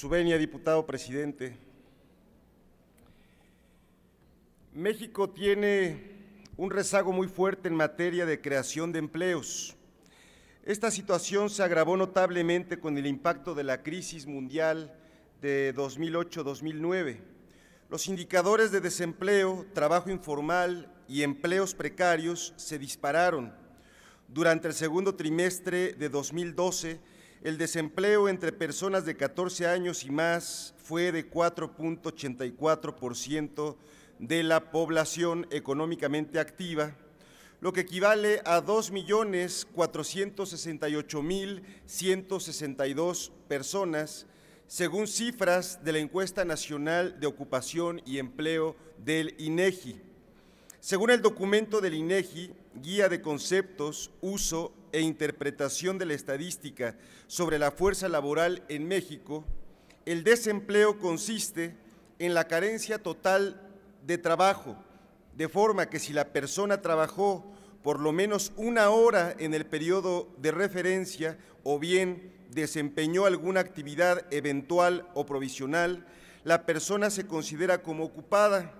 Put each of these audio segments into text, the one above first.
su venia, diputado presidente. México tiene un rezago muy fuerte en materia de creación de empleos. Esta situación se agravó notablemente con el impacto de la crisis mundial de 2008-2009. Los indicadores de desempleo, trabajo informal y empleos precarios se dispararon. Durante el segundo trimestre de 2012, el desempleo entre personas de 14 años y más fue de 4.84% de la población económicamente activa, lo que equivale a 2.468.162 personas, según cifras de la Encuesta Nacional de Ocupación y Empleo del INEGI. E según el documento del INEGI, e Guía de Conceptos, Uso e interpretación de la estadística sobre la fuerza laboral en México, el desempleo consiste en la carencia total de trabajo, de forma que si la persona trabajó por lo menos una hora en el periodo de referencia o bien desempeñó alguna actividad eventual o provisional, la persona se considera como ocupada.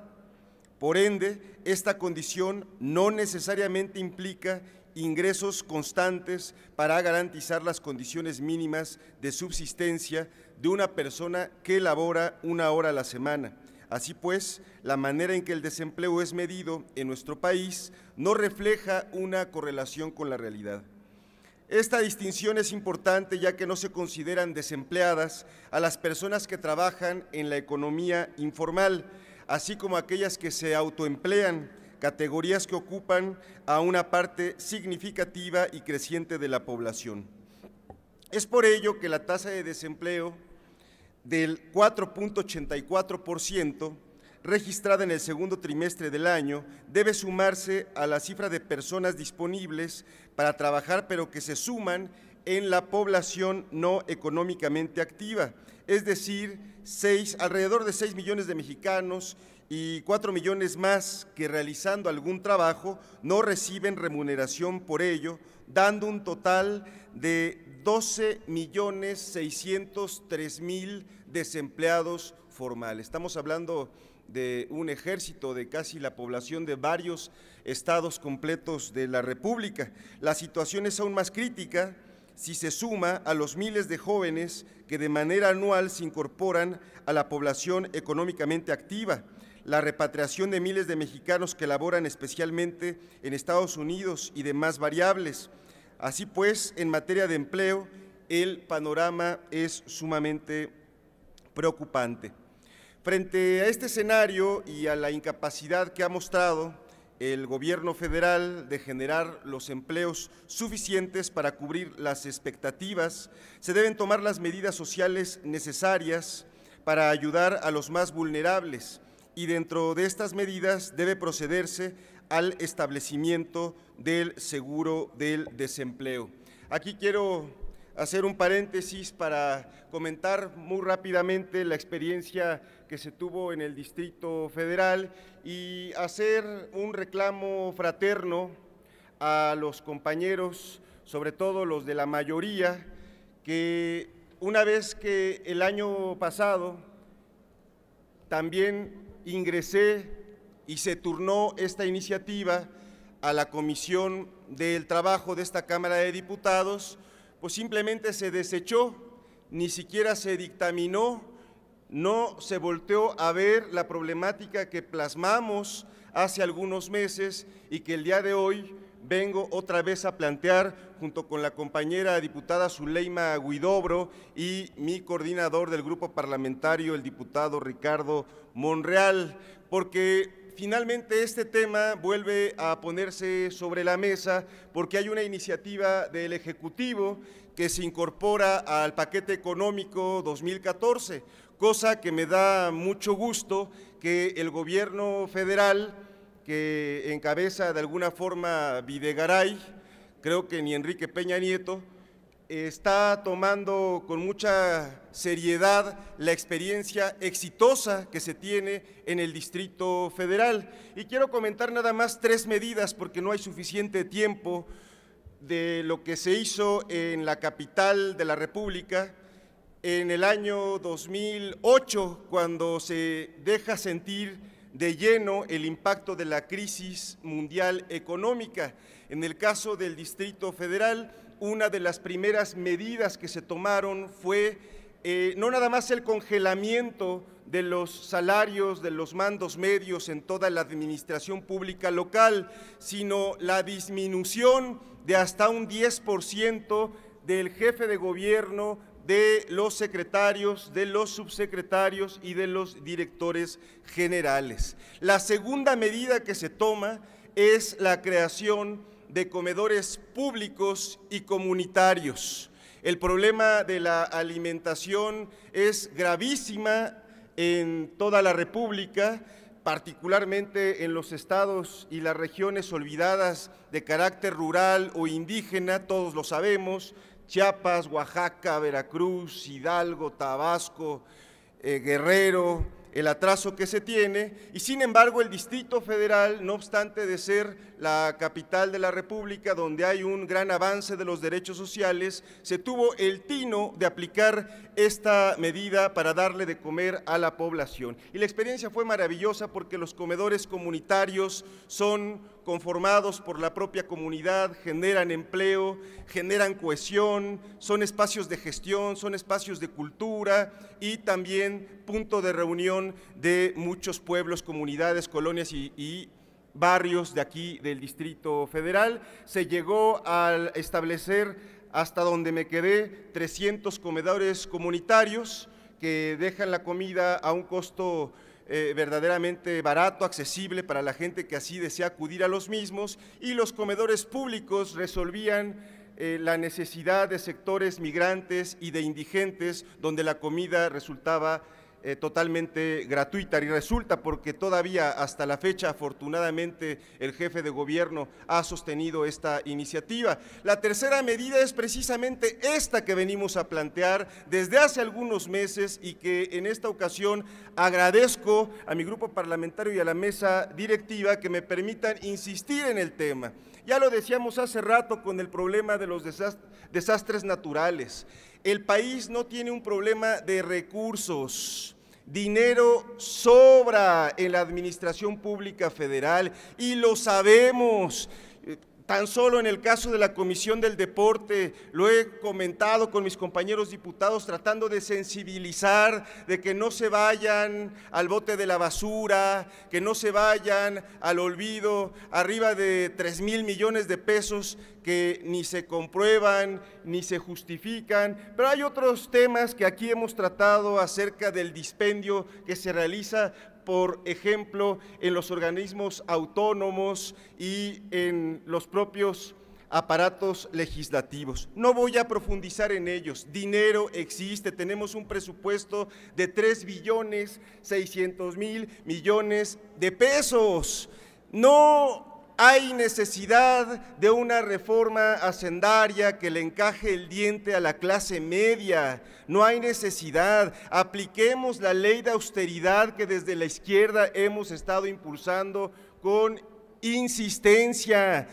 Por ende, esta condición no necesariamente implica ingresos constantes para garantizar las condiciones mínimas de subsistencia de una persona que labora una hora a la semana. Así pues, la manera en que el desempleo es medido en nuestro país no refleja una correlación con la realidad. Esta distinción es importante ya que no se consideran desempleadas a las personas que trabajan en la economía informal, así como aquellas que se autoemplean, categorías que ocupan a una parte significativa y creciente de la población. Es por ello que la tasa de desempleo del 4.84% registrada en el segundo trimestre del año debe sumarse a la cifra de personas disponibles para trabajar, pero que se suman en la población no económicamente activa, es decir, alrededor de 6 millones de mexicanos y 4 millones más que realizando algún trabajo no reciben remuneración por ello, dando un total de 12.603.000 millones mil desempleados formales. Estamos hablando de un ejército de casi la población de varios estados completos de la República. La situación es aún más crítica si se suma a los miles de jóvenes que de manera anual se incorporan a la población económicamente activa la repatriación de miles de mexicanos que laboran especialmente en Estados Unidos y demás variables. Así pues, en materia de empleo, el panorama es sumamente preocupante. Frente a este escenario y a la incapacidad que ha mostrado el gobierno federal de generar los empleos suficientes para cubrir las expectativas, se deben tomar las medidas sociales necesarias para ayudar a los más vulnerables, y dentro de estas medidas debe procederse al establecimiento del seguro del desempleo. Aquí quiero hacer un paréntesis para comentar muy rápidamente la experiencia que se tuvo en el Distrito Federal y hacer un reclamo fraterno a los compañeros, sobre todo los de la mayoría, que una vez que el año pasado también ingresé y se turnó esta iniciativa a la Comisión del Trabajo de esta Cámara de Diputados, pues simplemente se desechó, ni siquiera se dictaminó, no se volteó a ver la problemática que plasmamos hace algunos meses y que el día de hoy vengo otra vez a plantear, junto con la compañera diputada Zuleima Guidobro y mi coordinador del grupo parlamentario, el diputado Ricardo Monreal, porque finalmente este tema vuelve a ponerse sobre la mesa porque hay una iniciativa del Ejecutivo que se incorpora al paquete económico 2014, cosa que me da mucho gusto que el gobierno federal que encabeza de alguna forma Videgaray, creo que ni Enrique Peña Nieto, está tomando con mucha seriedad la experiencia exitosa que se tiene en el Distrito Federal. Y quiero comentar nada más tres medidas porque no hay suficiente tiempo de lo que se hizo en la capital de la República en el año 2008, cuando se deja sentir de lleno el impacto de la crisis mundial económica. En el caso del Distrito Federal, una de las primeras medidas que se tomaron fue eh, no nada más el congelamiento de los salarios de los mandos medios en toda la administración pública local, sino la disminución de hasta un 10% del jefe de gobierno de los secretarios, de los subsecretarios y de los directores generales. La segunda medida que se toma es la creación de comedores públicos y comunitarios. El problema de la alimentación es gravísima en toda la República, particularmente en los estados y las regiones olvidadas de carácter rural o indígena, todos lo sabemos, Chiapas, Oaxaca, Veracruz, Hidalgo, Tabasco, eh, Guerrero, el atraso que se tiene, y sin embargo el Distrito Federal, no obstante de ser la capital de la República, donde hay un gran avance de los derechos sociales, se tuvo el tino de aplicar esta medida para darle de comer a la población. Y la experiencia fue maravillosa porque los comedores comunitarios son conformados por la propia comunidad, generan empleo, generan cohesión, son espacios de gestión, son espacios de cultura y también punto de reunión de muchos pueblos, comunidades, colonias y, barrios de aquí del Distrito Federal. Se llegó a establecer hasta donde me quedé 300 comedores comunitarios que dejan la comida a un costo eh, verdaderamente barato, accesible para la gente que así desea acudir a los mismos y los comedores públicos resolvían eh, la necesidad de sectores migrantes y de indigentes donde la comida resultaba eh, totalmente gratuita y resulta porque todavía hasta la fecha afortunadamente el jefe de gobierno ha sostenido esta iniciativa. La tercera medida es precisamente esta que venimos a plantear desde hace algunos meses y que en esta ocasión agradezco a mi grupo parlamentario y a la mesa directiva que me permitan insistir en el tema. Ya lo decíamos hace rato con el problema de los desastres naturales. El país no tiene un problema de recursos. Dinero sobra en la administración pública federal y lo sabemos. Tan solo en el caso de la Comisión del Deporte, lo he comentado con mis compañeros diputados tratando de sensibilizar de que no se vayan al bote de la basura, que no se vayan al olvido, arriba de 3 mil millones de pesos que ni se comprueban, ni se justifican. Pero hay otros temas que aquí hemos tratado acerca del dispendio que se realiza por ejemplo, en los organismos autónomos y en los propios aparatos legislativos. No voy a profundizar en ellos. Dinero existe. Tenemos un presupuesto de 3 billones 600 mil millones de pesos. No hay necesidad de una reforma hacendaria que le encaje el diente a la clase media. No hay necesidad. Apliquemos la ley de austeridad que desde la izquierda hemos estado impulsando con insistencia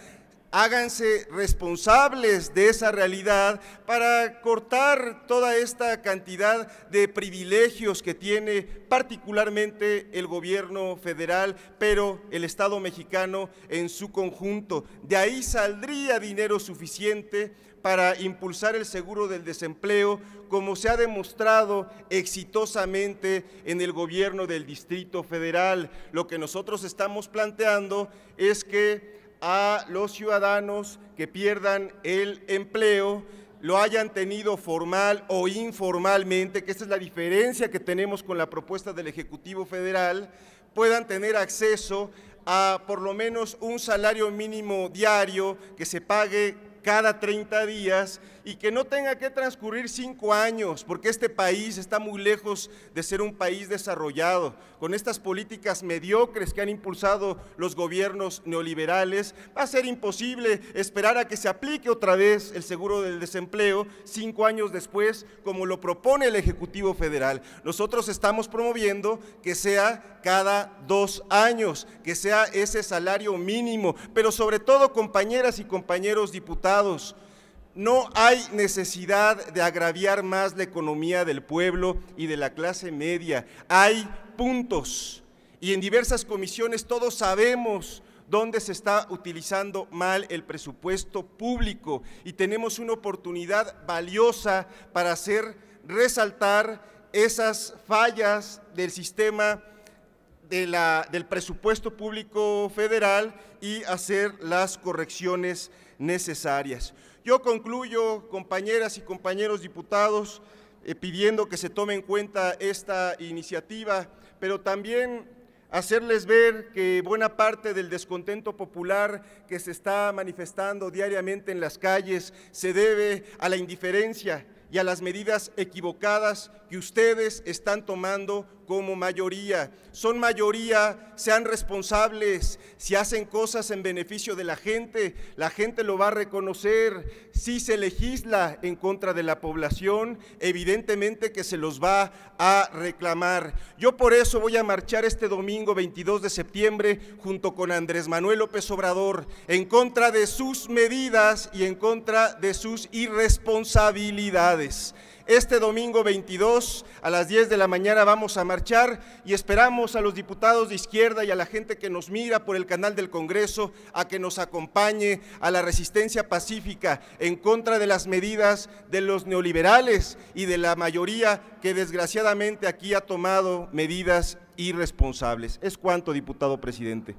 háganse responsables de esa realidad para cortar toda esta cantidad de privilegios que tiene particularmente el gobierno federal, pero el Estado mexicano en su conjunto. De ahí saldría dinero suficiente para impulsar el seguro del desempleo, como se ha demostrado exitosamente en el gobierno del Distrito Federal. Lo que nosotros estamos planteando es que a los ciudadanos que pierdan el empleo, lo hayan tenido formal o informalmente, que esa es la diferencia que tenemos con la propuesta del Ejecutivo Federal, puedan tener acceso a por lo menos un salario mínimo diario que se pague cada 30 días y que no tenga que transcurrir cinco años, porque este país está muy lejos de ser un país desarrollado, con estas políticas mediocres que han impulsado los gobiernos neoliberales, va a ser imposible esperar a que se aplique otra vez el seguro del desempleo cinco años después, como lo propone el Ejecutivo Federal. Nosotros estamos promoviendo que sea cada dos años, que sea ese salario mínimo, pero sobre todo, compañeras y compañeros diputados, no hay necesidad de agraviar más la economía del pueblo y de la clase media. Hay puntos y en diversas comisiones todos sabemos dónde se está utilizando mal el presupuesto público y tenemos una oportunidad valiosa para hacer resaltar esas fallas del sistema del presupuesto público federal y hacer las correcciones necesarias. Yo concluyo, compañeras y compañeros diputados, eh, pidiendo que se tome en cuenta esta iniciativa, pero también hacerles ver que buena parte del descontento popular que se está manifestando diariamente en las calles se debe a la indiferencia y a las medidas equivocadas que ustedes están tomando como mayoría. Son mayoría, sean responsables. Si hacen cosas en beneficio de la gente, la gente lo va a reconocer. Si se legisla en contra de la población, evidentemente que se los va a reclamar. Yo por eso voy a marchar este domingo 22 de septiembre junto con Andrés Manuel López Obrador en contra de sus medidas y en contra de sus irresponsabilidades. Este domingo 22 a las 10 de la mañana vamos a marchar y esperamos a los diputados de izquierda y a la gente que nos mira por el canal del Congreso a que nos acompañe a la resistencia pacífica en contra de las medidas de los neoliberales y de la mayoría que desgraciadamente aquí ha tomado medidas irresponsables. Es cuanto, diputado presidente.